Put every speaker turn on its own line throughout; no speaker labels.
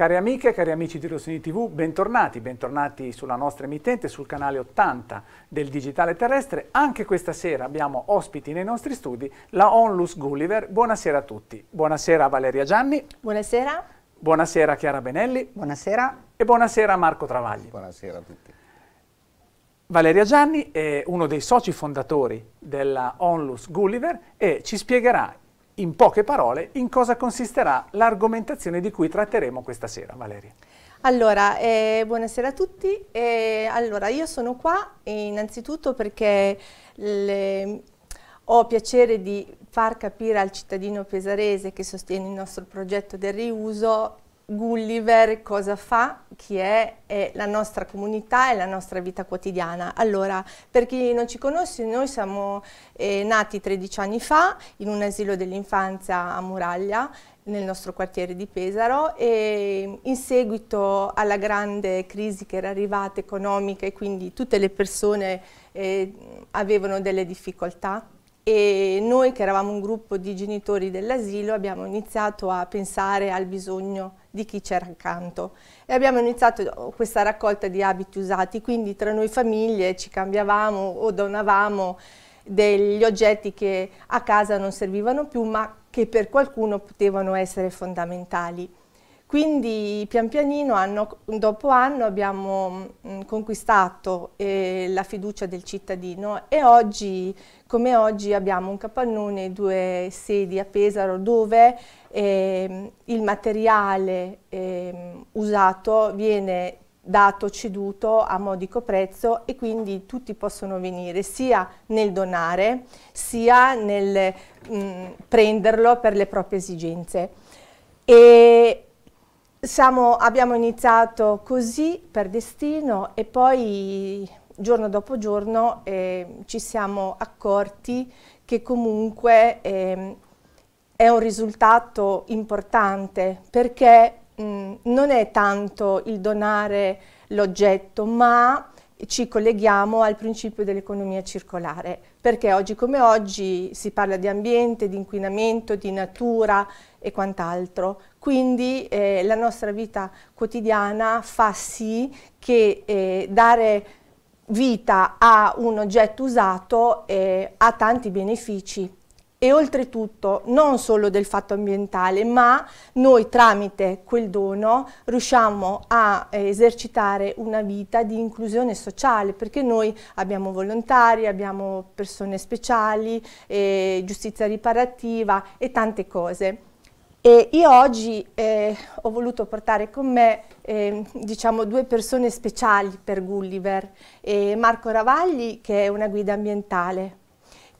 Cari amiche cari amici di Rossini TV, bentornati, bentornati sulla nostra emittente, sul canale 80 del Digitale Terrestre. Anche questa sera abbiamo ospiti nei nostri studi la Onlus Gulliver. Buonasera a tutti. Buonasera a Valeria Gianni.
Buonasera.
Buonasera Chiara Benelli. Buonasera. E buonasera a Marco Travagli. Buonasera a tutti. Valeria Gianni è uno dei soci fondatori della Onlus Gulliver e ci spiegherà in poche parole in cosa consisterà l'argomentazione di cui tratteremo questa sera. Valeria.
Allora, eh, buonasera a tutti. Eh, allora, io sono qua eh, innanzitutto perché le, ho piacere di far capire al cittadino pesarese che sostiene il nostro progetto del riuso Gulliver cosa fa, chi è, è la nostra comunità e la nostra vita quotidiana. Allora, per chi non ci conosce, noi siamo eh, nati 13 anni fa in un asilo dell'infanzia a Muraglia, nel nostro quartiere di Pesaro e in seguito alla grande crisi che era arrivata economica e quindi tutte le persone eh, avevano delle difficoltà e noi che eravamo un gruppo di genitori dell'asilo abbiamo iniziato a pensare al bisogno di chi c'era accanto. E abbiamo iniziato questa raccolta di abiti usati, quindi tra noi famiglie ci cambiavamo o donavamo degli oggetti che a casa non servivano più ma che per qualcuno potevano essere fondamentali. Quindi pian pianino, anno dopo anno, abbiamo mm, conquistato eh, la fiducia del cittadino e oggi, come oggi, abbiamo un capannone, e due sedi a Pesaro dove eh, il materiale eh, usato viene dato, ceduto a modico prezzo e quindi tutti possono venire sia nel donare sia nel mh, mm, prenderlo per le proprie esigenze. E siamo, abbiamo iniziato così per destino e poi giorno dopo giorno eh, ci siamo accorti che comunque eh, è un risultato importante perché mh, non è tanto il donare l'oggetto ma ci colleghiamo al principio dell'economia circolare, perché oggi come oggi si parla di ambiente, di inquinamento, di natura e quant'altro. Quindi eh, la nostra vita quotidiana fa sì che eh, dare vita a un oggetto usato eh, ha tanti benefici e oltretutto non solo del fatto ambientale, ma noi tramite quel dono riusciamo a eh, esercitare una vita di inclusione sociale, perché noi abbiamo volontari, abbiamo persone speciali, eh, giustizia riparativa e tante cose. E io oggi eh, ho voluto portare con me eh, diciamo due persone speciali per Gulliver, eh, Marco Ravagli che è una guida ambientale,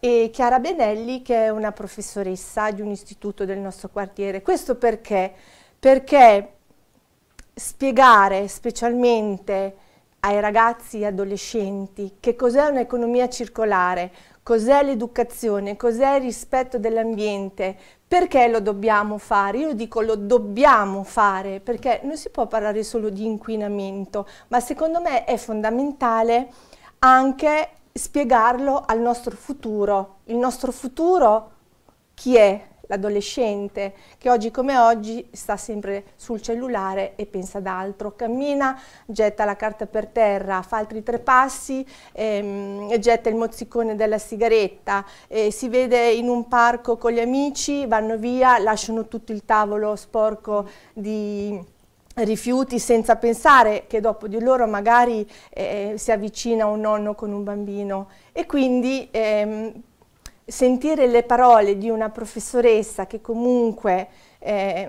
e Chiara Benelli che è una professoressa di un istituto del nostro quartiere. Questo perché? Perché spiegare specialmente ai ragazzi e adolescenti che cos'è un'economia circolare, cos'è l'educazione, cos'è il rispetto dell'ambiente, perché lo dobbiamo fare? Io dico lo dobbiamo fare perché non si può parlare solo di inquinamento, ma secondo me è fondamentale anche spiegarlo al nostro futuro. Il nostro futuro chi è? L'adolescente che oggi come oggi sta sempre sul cellulare e pensa ad altro, cammina, getta la carta per terra, fa altri tre passi, ehm, getta il mozzicone della sigaretta, eh, si vede in un parco con gli amici, vanno via, lasciano tutto il tavolo sporco di rifiuti senza pensare che dopo di loro magari eh, si avvicina un nonno con un bambino e quindi ehm, sentire le parole di una professoressa che comunque eh,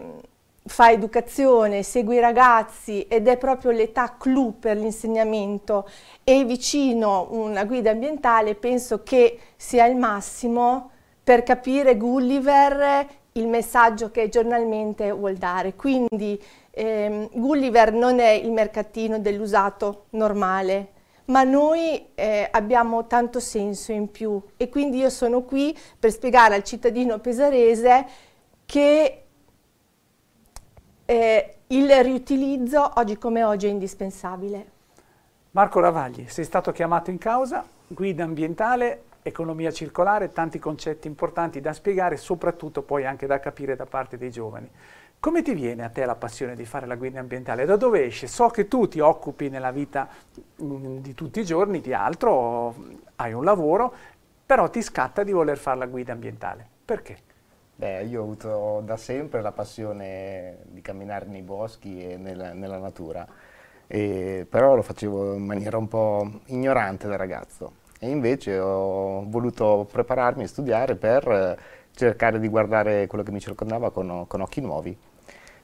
fa educazione, segue i ragazzi ed è proprio l'età clou per l'insegnamento e vicino una guida ambientale penso che sia il massimo per capire Gulliver il messaggio che giornalmente vuol dare. Quindi eh, Gulliver non è il mercatino dell'usato normale, ma noi eh, abbiamo tanto senso in più e quindi io sono qui per spiegare al cittadino pesarese che eh, il riutilizzo oggi come oggi è indispensabile.
Marco Ravagli, sei stato chiamato in causa, guida ambientale, economia circolare, tanti concetti importanti da spiegare, soprattutto poi anche da capire da parte dei giovani. Come ti viene a te la passione di fare la guida ambientale? Da dove esce? So che tu ti occupi nella vita mm, di tutti i giorni di altro, hai un lavoro, però ti scatta di voler fare la guida ambientale. Perché? Beh, io ho avuto
da sempre la passione di camminare nei boschi e nella, nella natura, e, però lo facevo in maniera un po' ignorante da ragazzo e invece ho voluto prepararmi e studiare per eh, cercare di guardare quello che mi circondava con, con occhi nuovi.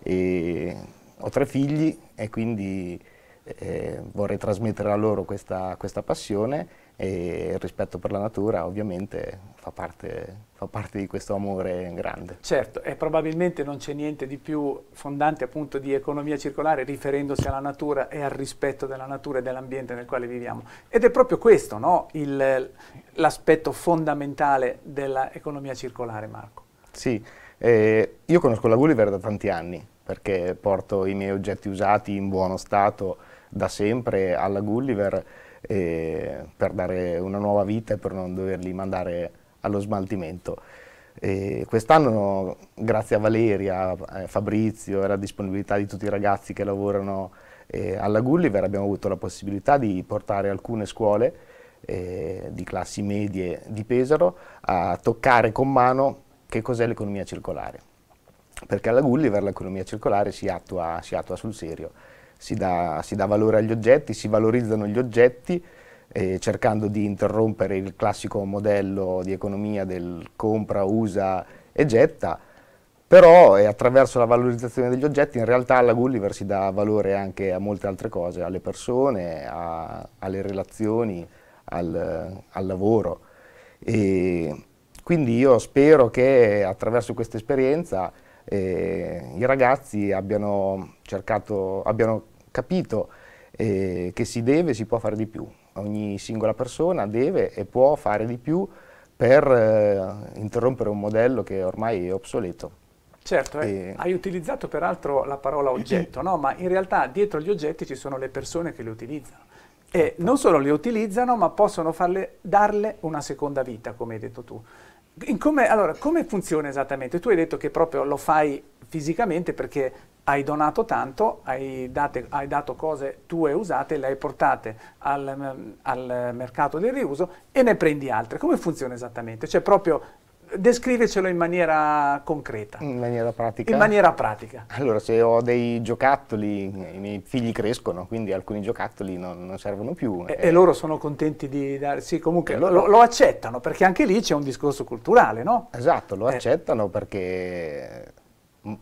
E ho tre figli e quindi eh, vorrei trasmettere a loro questa, questa, passione e il rispetto per la natura ovviamente fa parte, fa parte di questo amore grande.
Certo, e probabilmente non c'è niente di più fondante appunto di economia circolare riferendosi alla natura e al rispetto della natura e dell'ambiente nel quale viviamo. Ed è proprio questo no? l'aspetto fondamentale dell'economia circolare, Marco.
Sì. Eh, io conosco la Gulliver da tanti anni, perché porto i miei oggetti usati in buono stato da sempre alla Gulliver eh, per dare una nuova vita e per non doverli mandare allo smaltimento. Eh, Quest'anno, grazie a Valeria, a Fabrizio e alla disponibilità di tutti i ragazzi che lavorano eh, alla Gulliver, abbiamo avuto la possibilità di portare alcune scuole eh, di classi medie di Pesaro a toccare con mano che cos'è l'economia circolare. Perché alla Gulliver l'economia circolare si attua, si attua, sul serio, si dà, si dà valore agli oggetti, si valorizzano gli oggetti, eh, cercando di interrompere il classico modello di economia del compra, usa e getta, però è attraverso la valorizzazione degli oggetti in realtà alla Gulliver si dà valore anche a molte altre cose, alle persone, a, alle relazioni, al, al lavoro. E quindi io spero che attraverso questa esperienza eh, i ragazzi abbiano, cercato, abbiano capito eh, che si deve e si può fare di più. Ogni singola persona deve e può fare di più per eh, interrompere un modello che ormai è obsoleto.
Certo, eh. hai utilizzato peraltro la parola oggetto, no? ma in realtà dietro gli oggetti ci sono le persone che le utilizzano. E certo. non solo le utilizzano, ma possono farle, darle una seconda vita, come hai detto tu. Come, allora, come funziona esattamente? Tu hai detto che proprio lo fai fisicamente perché hai donato tanto, hai, date, hai dato cose tue usate, le hai portate al, mm, al mercato del riuso e ne prendi altre. Come funziona esattamente? Cioè proprio Descrivecelo in maniera concreta. In maniera pratica? In maniera pratica.
Allora, se ho dei giocattoli, i miei figli crescono,
quindi alcuni giocattoli non, non servono più. E, eh. e, loro sono contenti di dare... Sì, comunque lo, lo, lo accettano, perché anche lì c'è un discorso culturale, no? Esatto, lo eh. accettano perché...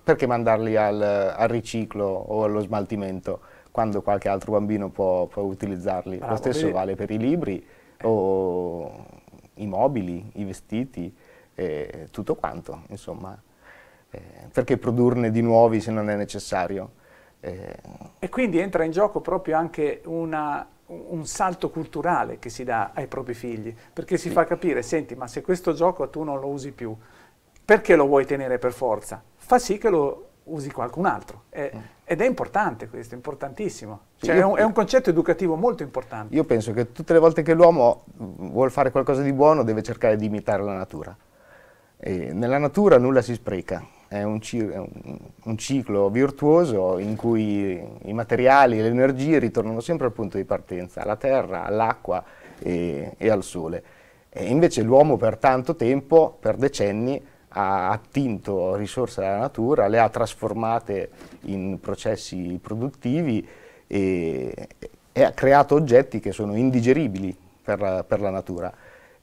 Perché mandarli al, al riciclo o allo smaltimento quando qualche altro bambino può, può utilizzarli? Bravo, lo stesso vedi? vale per i libri eh. o i mobili, i vestiti e tutto quanto, insomma. Eh, perché produrne di nuovi se non è necessario? Eh.
E quindi entra in gioco proprio anche una, un salto culturale che si dà ai propri figli, perché si sì. fa capire, senti, ma se questo gioco tu non lo usi più, perché lo vuoi tenere per forza? Fa sì che lo usi qualcun altro. È, mm. Ed è importante questo, importantissimo. Sì, cioè, io, è, un, è, un, concetto educativo molto importante.
Io penso che tutte le volte che l'uomo vuole fare qualcosa di buono deve cercare di imitare la natura. E nella natura nulla si spreca, è un, un, ciclo virtuoso in cui i materiali e le energie ritornano sempre al punto di partenza, alla terra, all'acqua e, e, al sole. E invece l'uomo per tanto tempo, per decenni, ha attinto risorse dalla natura, le ha trasformate in processi produttivi e, e ha creato oggetti che sono indigeribili per, per la natura.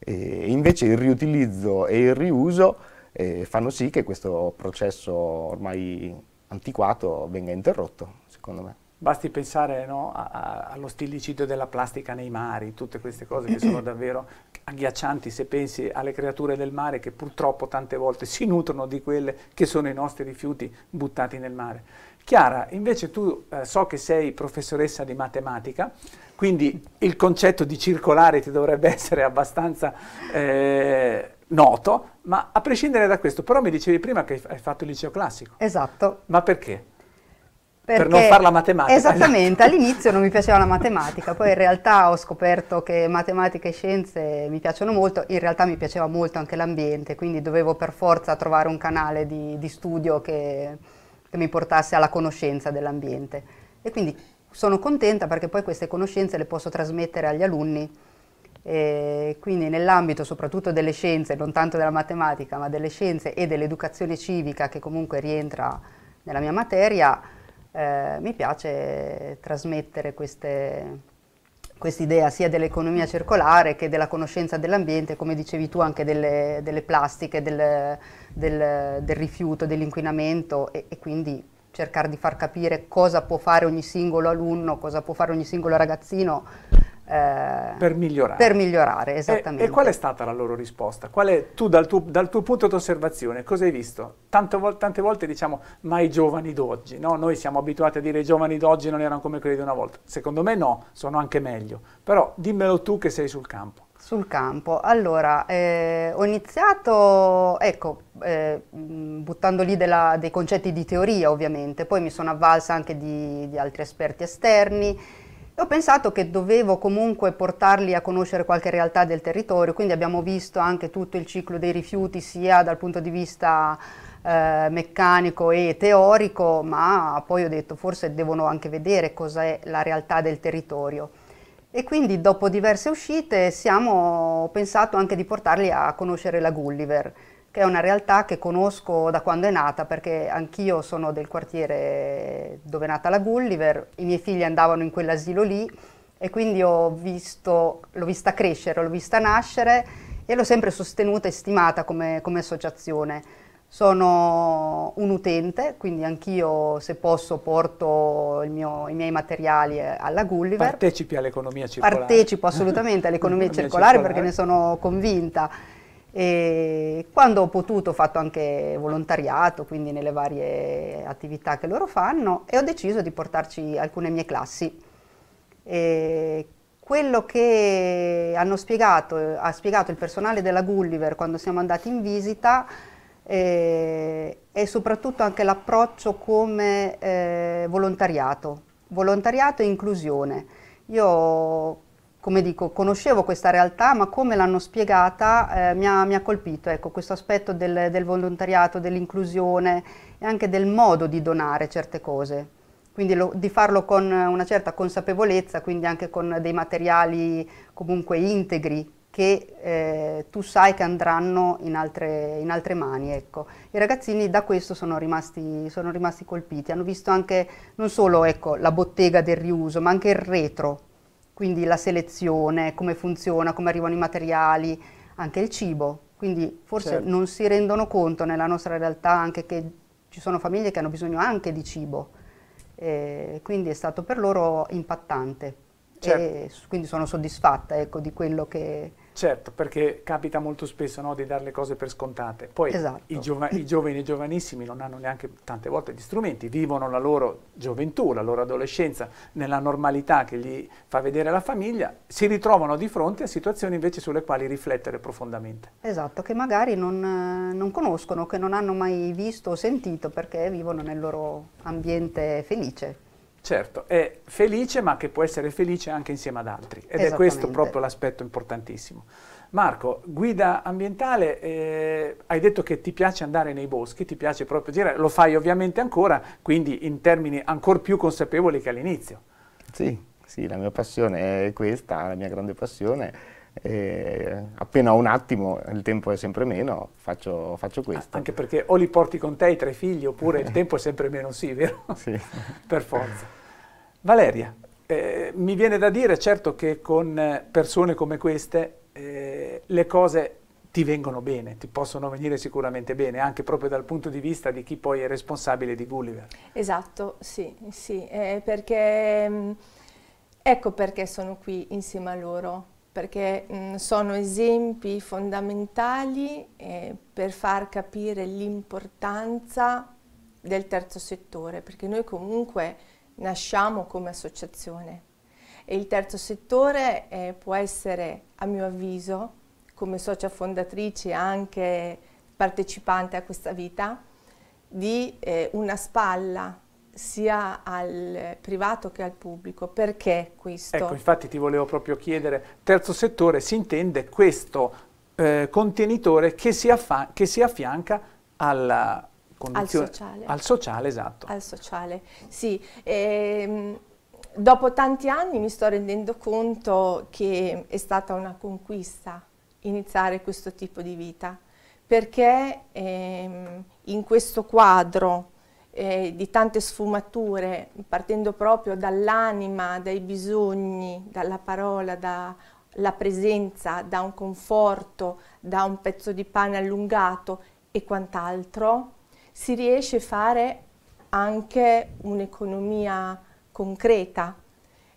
E invece il riutilizzo e il riuso eh, fanno sì che questo processo ormai antiquato venga interrotto, secondo me.
Basti pensare no, a, a, allo stillicito della plastica nei mari, tutte queste cose che sono davvero agghiaccianti se pensi alle creature del mare che purtroppo tante volte si nutrono di quelle che sono i nostri rifiuti buttati nel mare. Chiara, invece tu eh, so che sei professoressa di matematica, quindi il concetto di circolare ti dovrebbe essere abbastanza eh, noto, ma a prescindere da questo, però mi dicevi prima che hai fatto il liceo classico. Esatto. Ma perché?
Perché, per non fare la matematica. Esattamente, esatto. all'inizio non mi piaceva la matematica, poi in realtà ho scoperto che matematica e scienze mi piacciono molto, in realtà mi piaceva molto anche l'ambiente, quindi dovevo per forza trovare un canale di, di studio che che mi portasse alla conoscenza dell'ambiente. E quindi sono contenta perché poi queste conoscenze le posso trasmettere agli alunni. E quindi nell'ambito soprattutto delle scienze, non tanto della matematica, ma delle scienze e dell'educazione civica che comunque rientra nella mia materia, eh, mi piace trasmettere queste, quest'idea sia dell'economia circolare che della conoscenza dell'ambiente, come dicevi tu anche delle, delle plastiche, del, del, del rifiuto, dell'inquinamento e, e, quindi cercare di far capire cosa può fare ogni singolo alunno, cosa può fare ogni singolo ragazzino eh, per migliorare. Per migliorare, esattamente. E, e, qual è
stata la loro risposta? È, tu dal tuo, dal tuo punto di osservazione cosa hai visto?
Tante, vo tante
volte diciamo ma i giovani d'oggi, no? noi siamo abituati a dire i giovani d'oggi non erano come quelli di una volta. Secondo me no, sono anche meglio, però dimmelo tu che sei sul campo.
Sul campo, allora eh, ho iniziato, ecco, eh, buttando lì della, dei concetti di teoria ovviamente, poi mi sono avvalsa anche di, di altri esperti esterni ho pensato che dovevo comunque portarli a conoscere qualche realtà del territorio, quindi abbiamo visto anche tutto il ciclo dei rifiuti sia dal punto di vista eh, meccanico e teorico, ma poi ho detto forse devono anche vedere cos'è la realtà del territorio. E quindi dopo diverse uscite siamo, ho pensato anche di portarli a conoscere la Gulliver che è una realtà che conosco da quando è nata, perché anch'io sono del quartiere dove è nata la Gulliver, i miei figli andavano in quell'asilo lì e quindi ho visto, l'ho vista crescere, l'ho vista nascere e l'ho sempre sostenuta e stimata come, come associazione. Sono un utente, quindi anch'io se posso porto mio, i miei materiali eh, alla Gulliver.
Partecipi all'economia circolare. Partecipo assolutamente all'economia circolare, circolare perché ne
sono convinta e quando ho potuto ho fatto anche volontariato, quindi nelle varie attività che loro fanno, e ho deciso di portarci alcune mie classi. E quello che hanno spiegato, ha spiegato il personale della Gulliver quando siamo andati in visita eh, è soprattutto anche l'approccio come eh, volontariato, volontariato e inclusione. Io come dico, conoscevo questa realtà, ma come l'hanno spiegata eh, mi, ha, mi, ha, colpito ecco, questo aspetto del, del volontariato, dell'inclusione e anche del modo di donare certe cose. Quindi lo, di farlo con una certa consapevolezza, quindi anche con dei materiali comunque integri che eh, tu sai che andranno in altre, in altre mani. Ecco. I ragazzini da questo sono rimasti, sono rimasti colpiti, hanno visto anche non solo ecco, la bottega del riuso, ma anche il retro quindi la selezione, come funziona, come arrivano i materiali, anche il cibo. Quindi forse certo. non si rendono conto nella nostra realtà anche che ci sono famiglie che hanno bisogno anche di cibo. Eh, quindi è stato per loro impattante. Certo. quindi sono soddisfatta ecco, di quello che...
Certo, perché capita molto spesso no, di dare le cose per scontate. Poi esatto. i, giova i giovani e giovanissimi non hanno neanche tante volte gli strumenti, vivono la loro gioventù, la loro adolescenza nella normalità che gli fa vedere la famiglia, si ritrovano di fronte a situazioni invece sulle quali riflettere profondamente.
Esatto, che magari non, non conoscono, che non hanno mai visto o sentito perché vivono nel loro ambiente felice.
Certo, è felice ma che può essere felice anche insieme ad altri ed è questo proprio l'aspetto importantissimo. Marco, guida ambientale, eh, hai detto che ti piace andare nei boschi, ti piace proprio girare, lo fai ovviamente ancora, quindi in termini ancora più consapevoli che all'inizio.
Sì, sì, la mia passione è questa, la mia grande passione e appena ho un attimo, il tempo è sempre meno, faccio, faccio ah, questo.
Anche perché o li porti con te i tre figli oppure il tempo è sempre meno, sì, vero? Sì. per forza. Valeria, eh, mi viene da dire certo che con persone come queste eh, le cose ti vengono bene, ti possono venire sicuramente bene, anche proprio dal punto di vista di chi poi è responsabile di Gulliver.
Esatto, sì, sì, eh, perché mm, ecco perché sono qui insieme a loro, perché mh, mm, sono esempi fondamentali eh, per far capire l'importanza del terzo settore, perché noi comunque nasciamo come associazione e il terzo settore eh, può essere, a mio avviso, come socia fondatrice e anche partecipante a questa vita, di eh, una spalla sia al privato che al pubblico. Perché questo? Ecco,
infatti ti volevo proprio chiedere, terzo settore si intende questo eh, contenitore che si, che si affianca alla Al sociale. Al sociale, esatto. Al
sociale, sì. Ehm, dopo tanti anni mi sto rendendo conto che è stata una conquista iniziare questo tipo di vita, perché ehm, in questo quadro eh, di tante sfumature, partendo proprio dall'anima, dai bisogni, dalla parola, dalla presenza, da un conforto, da un pezzo di pane allungato e quant'altro, si riesce a fare anche un'economia concreta.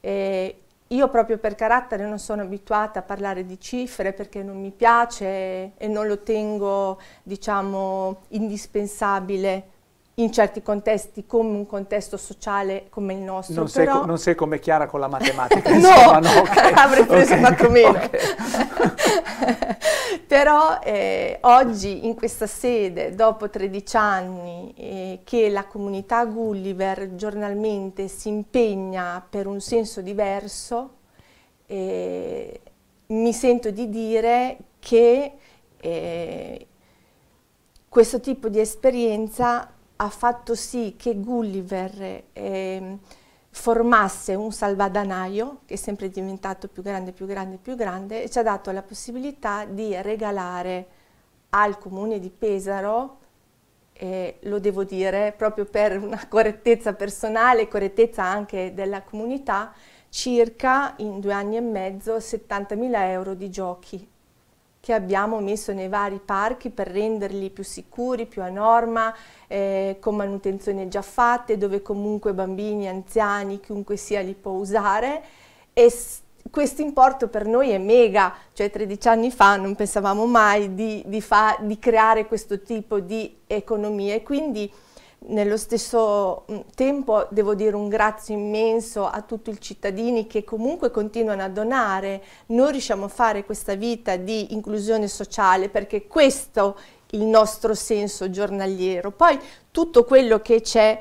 Eh, io proprio per carattere non sono abituata a parlare di cifre perché non mi piace e non lo tengo, diciamo, indispensabile in certi contesti come un contesto sociale come il nostro. Non, però... sei, co sei, come Chiara con la matematica. insomma, no, okay. avrei preso okay. 4 meno. Okay. però eh, oggi in questa sede, dopo 13 anni eh, che la comunità Gulliver giornalmente si impegna per un senso diverso, eh, mi sento di dire che eh, questo tipo di esperienza ha fatto sì che Gulliver eh, formasse un salvadanaio che è sempre diventato più grande, più grande, più grande e ci ha dato la possibilità di regalare al comune di Pesaro, eh, lo devo dire proprio per una correttezza personale, correttezza anche della comunità, circa in due anni e mezzo 70.000 euro di giochi che abbiamo messo nei vari parchi per renderli più sicuri, più a norma, eh, con manutenzioni già fatte, dove comunque bambini, anziani, chiunque sia li può usare. E questo importo per noi è mega, cioè 13 anni fa non pensavamo mai di, di, di creare questo tipo di economie, quindi nello stesso mm, tempo devo dire un grazie immenso a tutti i cittadini che comunque continuano a donare. Noi riusciamo a fare questa vita di inclusione sociale perché questo è il nostro senso giornaliero. Poi tutto quello che c'è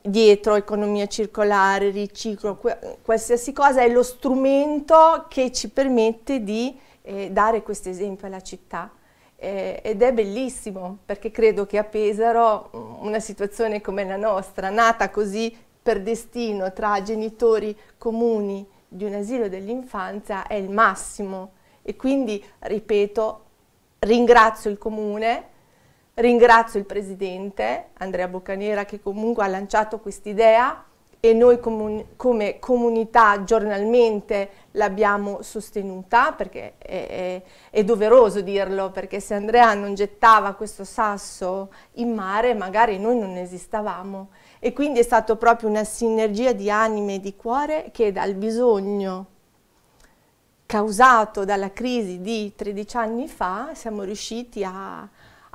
dietro economia circolare, riciclo, qualsiasi cosa è lo strumento che ci permette di eh, dare questo esempio alla città eh, ed è bellissimo perché credo che a Pesaro mm, una situazione come la nostra, nata così per destino tra genitori comuni di un asilo dell'infanzia, è il massimo. E quindi, ripeto, ringrazio il comune, ringrazio il presidente Andrea Boccanera che comunque ha lanciato quest'idea e noi comun come comunità giornalmente l'abbiamo sostenuta perché è, è, è, doveroso dirlo perché se Andrea non gettava questo sasso in mare magari noi non esistavamo e quindi è stata proprio una sinergia di anime e di cuore che dal bisogno causato dalla crisi di 13 anni fa siamo riusciti a,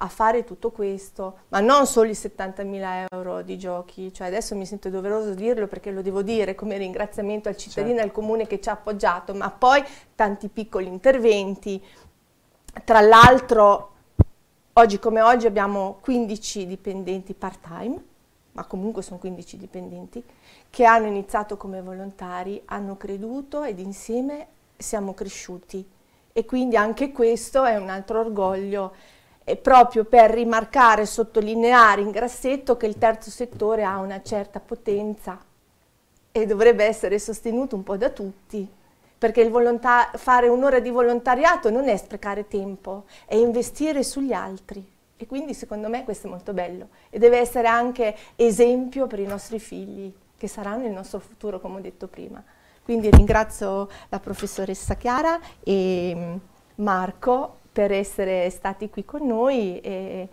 a fare tutto questo, ma non solo i 70.000 euro di giochi, cioè adesso mi sento doveroso dirlo perché lo devo dire come ringraziamento al cittadino certo. e al comune che ci ha appoggiato, ma poi tanti piccoli interventi, tra l'altro oggi come oggi abbiamo 15 dipendenti part time, ma comunque sono 15 dipendenti, che hanno iniziato come volontari, hanno creduto ed insieme siamo cresciuti. E quindi anche questo è un altro orgoglio proprio per rimarcare sottolineare in grassetto che il terzo settore ha una certa potenza e dovrebbe essere sostenuto un po' da tutti, perché fare un'ora di volontariato non è sprecare tempo, è investire sugli altri. E quindi secondo me questo è molto bello e deve essere anche esempio per i nostri figli, che saranno il nostro futuro, come ho detto prima. Quindi ringrazio la professoressa Chiara e mm, Marco per essere stati qui con noi e,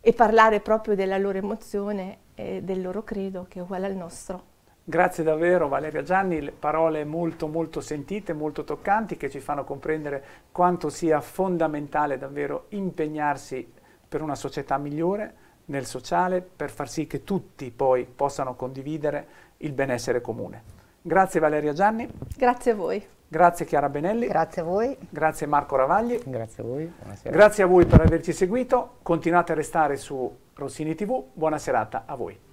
e parlare proprio della loro emozione e del loro credo che è uguale al nostro.
Grazie davvero Valeria Gianni, parole molto molto sentite, molto toccanti che ci fanno comprendere quanto sia fondamentale davvero impegnarsi per una società migliore nel sociale per far sì che tutti poi possano condividere il benessere comune. Grazie Valeria Gianni.
Grazie a voi.
Grazie Chiara Benelli. Grazie a voi. Grazie Marco Ravagli. Grazie a voi. Buonasera. Grazie a voi per averci seguito. Continuate a restare su Rossini TV. Buona serata a voi.